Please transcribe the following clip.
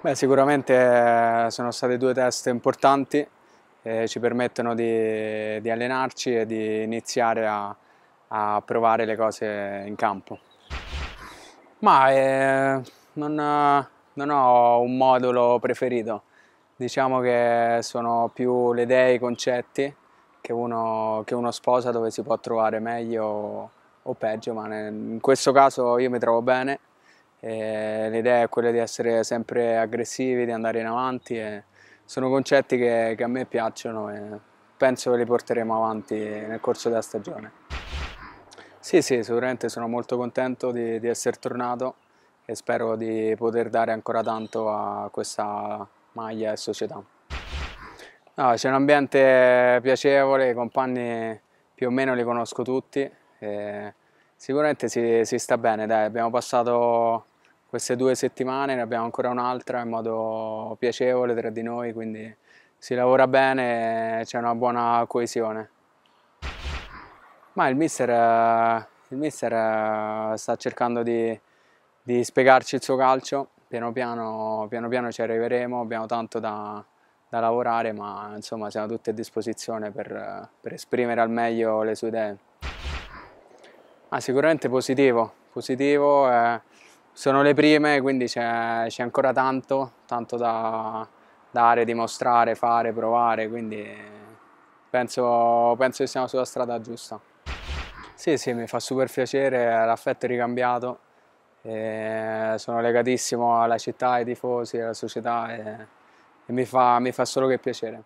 Beh, sicuramente eh, sono state due test importanti, eh, ci permettono di, di, allenarci e di iniziare a, a, provare le cose in campo. Ma eh, non, non ho un modulo preferito, diciamo che sono più le idee, i concetti che uno, che uno, sposa dove si può trovare meglio o peggio, ma in questo caso io mi trovo bene l'idea è quella di essere sempre aggressivi, di andare in avanti e sono concetti che, che a me piacciono e penso che li porteremo avanti nel corso della stagione. Sì, sì, sicuramente sono molto contento di, di essere tornato e spero di poter dare ancora tanto a questa maglia e società. No, c'è un ambiente piacevole, i compagni più o meno li conosco tutti. E Sicuramente si, si sta bene, dai. abbiamo passato queste due settimane, ne abbiamo ancora un'altra in modo piacevole tra di noi, quindi si lavora bene e c'è una buona coesione. Ma il mister, il mister eh, sta cercando di, di, spiegarci il suo calcio, piano piano, piano, piano ci arriveremo, abbiamo tanto da, da, lavorare, ma insomma siamo tutti a disposizione per, eh, per esprimere al meglio le sue idee. Ah, sicuramente positivo, positivo eh, sono le prime, quindi c'è, ancora tanto, tanto da dare, dimostrare, fare, provare, quindi penso, penso che siamo sulla strada giusta. Sì, sì, mi fa super piacere, l'affetto è ricambiato, eh, sono legatissimo alla città, ai tifosi, alla società eh, e, mi fa, mi fa solo che piacere.